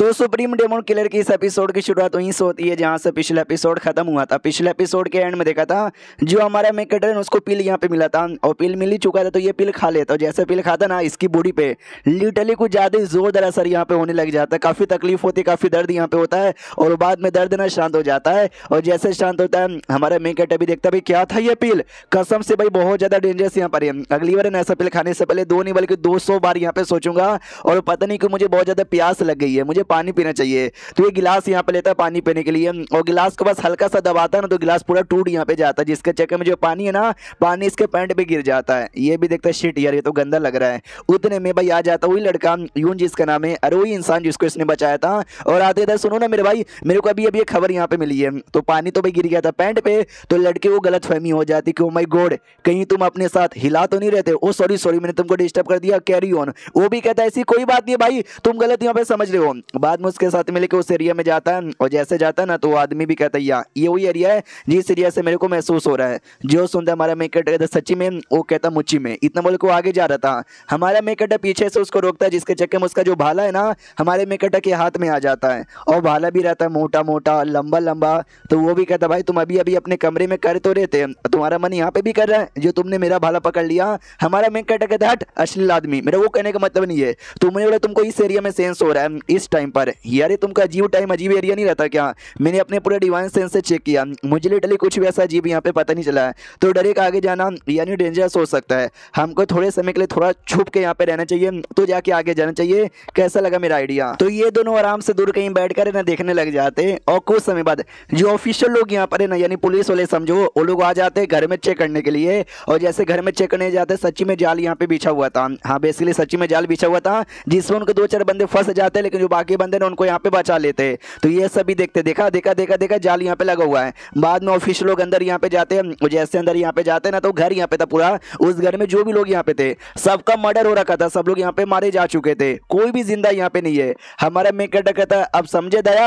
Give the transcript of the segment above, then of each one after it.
तो supreme demon killer की इस एपिसोड की शुरुआत वहीं से होती है जहाँ से पिछला एपिसोड खत्म हुआ था पिछले एपिसोड के एंड में देखा था जो हमारा मेकेटर उसको पिल यहाँ पे मिला था और पिल मिल ही चुका था तो ये पिल खा लेता और जैसे पिल खाता ना इसकी बॉडी पे लिटरली कुछ ज़्यादा जोर जोरदार असर यहाँ पे होने लग जाता है काफ़ी तकलीफ होती है काफ़ी दर्द यहाँ पे होता है और बाद में दर्द ना शांत हो जाता है और जैसे शांत होता है हमारा मेकेटर भी देखता भाई क्या था ये पिल कसम से भाई बहुत ज़्यादा डेंजरस यहाँ पर है अगली बार ऐसा पिल खाने से पहले दो नहीं बल्कि दो बार यहाँ पे सोचूंगा और पता नहीं कि मुझे बहुत ज़्यादा प्यास लग गई है मुझे पानी पीना चाहिए तो ये गिलास यहाँ पे लेता है पानी पीने के लिए और गिलास को बस हल्का सा दबाता है ना तो गिलास पूरा टूट यहाँ पे जाता है जिसके चक्कर में जो पानी है ना पानी इसके पैंट पर गिर जाता है ये भी देखता है शिट यार ये तो गंदा लग रहा है उतने में भाई आ जाता वही लड़का यून जिसका नाम है अरे वही इंसान जिसको इसने बचाया था और आते थे सुनो ना मेरे भाई मेरे को अभी अभी खबर यहाँ पे मिली है तो पानी तो भाई गिर गया था पैंट पे तो लड़के को गलत हो जाती कि ओ माई गोड कहीं तुम अपने साथ हिला तो नहीं रहते ओ सॉरी सॉरी मैंने तुमको डिस्टर्ब कर दिया कैरी ऑन वो भी कहता है ऐसी कोई बात नहीं भाई तुम गलत यहाँ पे समझ रहे हो बाद में उसके साथ मिलकर उस एरिया में जाता है और जैसे जाता है ना तो वो आदमी भी कहता है यहाँ ये वही एरिया है जिस एरिया से मेरे को महसूस हो रहा है जो सुनता हमारा मेकअप कहता सच्ची में वो कहता मुच्ची में इतना बोल को आगे जा रहा था हमारा मेकअप पीछे से उसको रोकता है जिसके चक्कर में उसका जो भाला है ना हमारे मेकअप के हाथ में आ जाता है और भाला भी रहता है मोटा मोटा लंबा लंबा तो वो भी कहता भाई तुम अभी अभी अपने कमरे में कर तो रहते तुम्हारा मन यहाँ पे भी कर रहा है जो तुमने मेरा भाला पकड़ लिया हमारा मेकअप कहता हट अश्लील आदमी मेरा वो कहने का मतलब नहीं है तुमने बोला तुमको इस एरिया में सेंस हो रहा है इस टाइम टाइम पर यार ये तुमका अजीब टाइम अजीब एरिया नहीं रहता क्या मैंने अपने पूरे डिवाइन सेंस से चेक किया मुझे लिटली कुछ भी ऐसा अजीब यहाँ पे पता नहीं चला है तो डायरेक्ट आगे जाना यानी डेंजरस हो सकता है हमको थोड़े समय के लिए थोड़ा छुप के यहाँ पे रहना चाहिए तो जाके आगे जाना चाहिए कैसा लगा मेरा आइडिया तो ये दोनों आराम से दूर कहीं बैठ कर ना देखने लग जाते और कुछ समय बाद जो ऑफिशियल लोग यहाँ पर है ना यानी पुलिस वाले समझो वो लोग आ जाते घर में चेक करने के लिए और जैसे घर में चेक करने जाते सच्ची में जाल यहाँ पे बिछा हुआ था हाँ बेसिकली सच्ची में जाल बिछा हुआ था जिसमें उनके दो चार बंदे फंस जाते लेकिन जो बाकी के बंदे ने उनको यहाँ पे बचा लेते हैं तो ये सभी देखते देखा देखा देखा देखा जाल यहाँ पे लगा हुआ है बाद में ऑफिस लोग अंदर यहाँ पे जाते हैं जैसे अंदर यहाँ पे जाते हैं ना तो घर यहाँ पे था पूरा उस घर में जो भी लोग यहाँ पे थे सबका मर्डर हो रखा था सब लोग यहाँ पे मारे जा चुके थे कोई भी जिंदा यहाँ पे नहीं है हमारा मैं कहता अब समझे दया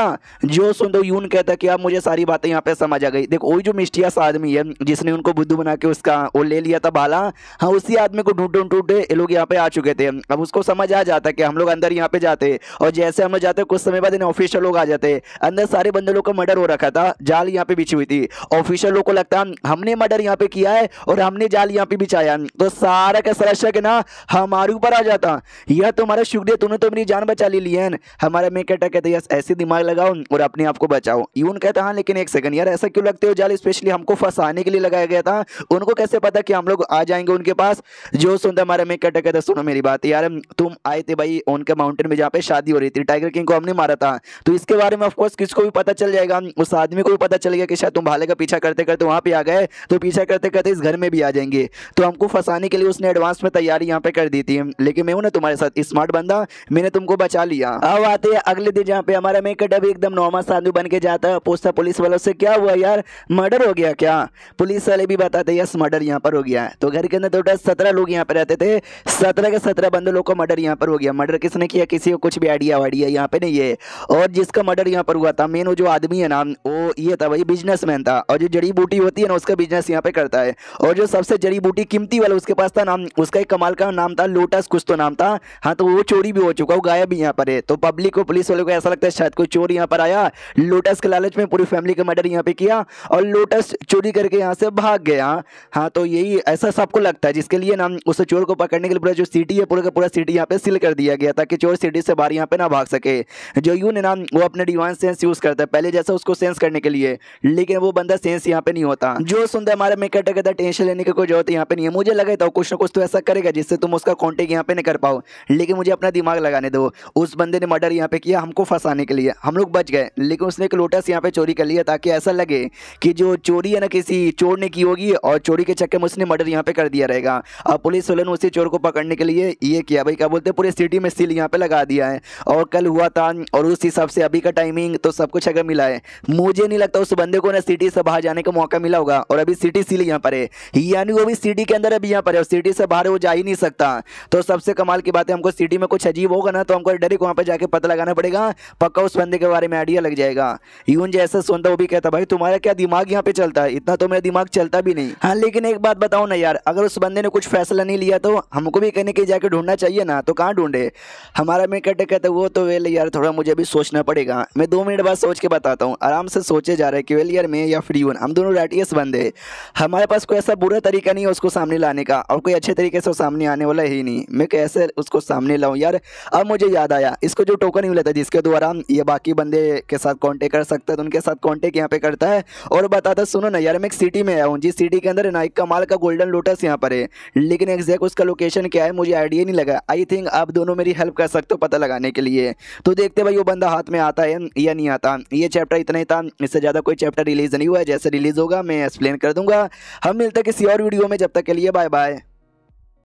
जो सुन दो यून कहता कि अब मुझे सारी बातें यहाँ पे समझ आ गई देखो वही जो मिस्टियस आदमी है जिसने उनको बुद्धू बना के उसका वो ले लिया था बाला हाँ उसी आदमी को ढूंढ ढूंढ ढूंढे लोग यहाँ पे आ चुके थे अब उसको समझ आ जाता कि हम लोग अंदर यहाँ पे जाते और जैसे हम समझ जाते कुछ समय बाद इन्हें ऑफिशियल लोग आ जाते अंदर सारे बंदे लोग का मर्डर हो रखा था जाल यहाँ पे बिछी हुई थी ऑफिशियल लोग को लगता है हमने मर्डर यहाँ पे किया है और हमने जाल यहाँ पे बिछाया तो सारा का सारा शक ना हमारे ऊपर आ जाता यह तुम्हारा शुक्रिया तुमने तो मेरी जान बचा ली लियन हमारा मेक कहता कहते यस ऐसे दिमाग लगाओ और अपने आप को बचाओ यून कहता हाँ लेकिन एक सेकंड यार ऐसा क्यों लगते हो जाल स्पेशली हमको फंसाने के लिए लगाया गया था उनको कैसे पता कि हम लोग आ जाएंगे उनके पास जो सुनता हमारा मेक कहता कहता सुनो मेरी बात यार तुम आए थे भाई उनके माउंटेन में जहाँ पे शादी हो रही थी टाइगर टाइगर किंग को हमने मारा था तो इसके बारे में ऑफकोर्स किसको भी पता चल जाएगा उस आदमी को भी पता चल गया कि शायद तुम भाले का पीछा करते करते वहाँ पर आ गए तो पीछा करते करते इस घर में भी आ जाएंगे तो हमको फंसाने के लिए उसने एडवांस में तैयारी यहाँ पे कर दी थी लेकिन मैं हूँ ना तुम्हारे साथ स्मार्ट बंदा मैंने तुमको बचा लिया अब आते हैं अगले दिन जहाँ पे हमारा मेकअप डब एकदम नॉर्मल साधु बन के जाता है पूछता पुलिस वालों से क्या हुआ यार मर्डर हो गया क्या पुलिस वाले भी बताते यस मर्डर यहाँ पर हो गया तो घर के अंदर टोटल सत्रह लोग यहाँ पर रहते थे सत्रह के सत्रह बंदों लोग को मर्डर यहाँ पर हो गया मर्डर किसने किया किसी को कुछ भी आइडिया वाइडिया यहाँ पे नहीं है और जिसका मर्डर यहाँ पर हुआ था मेन वो जो आदमी है ना वो ये था भाई बिजनेसमैन था और जो जड़ी बूटी होती है ना उसका बिजनेस यहाँ पे करता है और जो सबसे जड़ी बूटी कीमती वाला उसके पास था नाम उसका एक कमाल का नाम था लोटस कुछ तो नाम था हाँ तो वो चोरी भी हो चुका वो गायब भी यहाँ पर है तो पब्लिक को पुलिस वालों को ऐसा लगता है शायद कोई चोर यहाँ पर आया लोटस के लालच में पूरी फैमिली का मर्डर यहाँ पे किया और लोटस चोरी करके यहाँ से भाग गया हाँ तो यही ऐसा सबको लगता है जिसके लिए ना उस चोर को पकड़ने के लिए पूरा जो सिटी है पूरा का पूरा सिटी यहाँ पे सील कर दिया गया ताकि चोर सिटी से बाहर यहाँ पे ना भाग सके सके जो यून है ना वो अपने डिवाइन सेंस यूज़ करता है पहले जैसा उसको सेंस करने के लिए लेकिन वो बंदा सेंस यहाँ पे नहीं होता जो सुनता है हमारे मेकर टेकर टेंशन लेने की कोई जरूरत यहाँ पे नहीं है मुझे लगा था कुछ ना कुछ तो ऐसा करेगा जिससे तुम उसका कॉन्टेक्ट यहाँ पे नहीं कर पाओ लेकिन मुझे अपना दिमाग लगाने दो उस बंदे ने मर्डर यहाँ पे किया हमको फंसाने के लिए हम लोग बच गए लेकिन उसने एक लोटस यहाँ पे चोरी कर लिया ताकि ऐसा लगे कि जो चोरी है ना किसी चोर ने की होगी और चोरी के चक्कर में उसने मर्डर यहाँ पे कर दिया रहेगा अब पुलिस वाले ने उसी चोर को पकड़ने के लिए ये किया भाई क्या बोलते हैं पूरे सिटी में सील यहाँ पे लगा दिया है और कल हुआ था और उस हिसाब से अभी का टाइमिंग तो सब कुछ अगर मिला है मुझे नहीं लगता उस बंदे को ना सिटी से बाहर जाने का मौका मिला होगा और अभी सिटी सील यहाँ पर है यानी वो भी सिटी के अंदर अभी यहाँ पर है और सिटी से बाहर वो जा ही नहीं सकता तो सबसे कमाल की बात है हमको सिटी में कुछ अजीब होगा ना तो हमको डायरेक्ट वहाँ पर जाकर पता लगाना पड़ेगा पक्का उस बंदे के बारे में आइडिया लग जाएगा यून जैसा सुनता वो भी कहता भाई तुम्हारा क्या दिमाग यहाँ पे चलता है इतना तो मेरा दिमाग चलता भी नहीं हाँ लेकिन एक बात बताओ ना यार अगर उस बंदे ने कुछ फैसला नहीं लिया तो हमको भी कहने के जाके ढूंढना चाहिए ना तो कहाँ ढूंढे हमारा में कहते वो तो वे वेल यार थोड़ा मुझे अभी सोचना पड़ेगा मैं दो मिनट बाद सोच के बताता हूँ आराम से सोचे जा रहे कि वेल यार मैं या फ्रीवन हम दोनों राइटियस बंदे हमारे पास कोई ऐसा बुरा तरीका नहीं है उसको सामने लाने का और कोई अच्छे तरीके से सामने आने वाला ही नहीं मैं कैसे उसको सामने लाऊँ यार अब मुझे याद आया इसको जो टोकन नहीं मिला था जिसके द्वारा ये बाकी बंदे के साथ कॉन्टेक्ट कर सकते हैं तो उनके साथ कॉन्टेक्ट यहाँ पर करता है और बताता सुनो ना यार मैं एक सिटी में आया हूँ जिस सिटी के अंदर नाइक कमाल का गोल्डन लोटस यहाँ पर है लेकिन एग्जैक्ट उसका लोकेशन क्या है मुझे आइडिया नहीं लगा आई थिंक आप दोनों मेरी हेल्प कर सकते हो पता लगाने के लिए तो देखते भाई वो बंदा हाथ में आता है या नहीं आता ये चैप्टर इतना ही था इससे ज़्यादा कोई चैप्टर रिलीज़ नहीं हुआ है जैसे रिलीज़ होगा मैं एक्सप्लेन कर दूंगा हम मिलते किसी और वीडियो में जब तक के लिए बाय बाय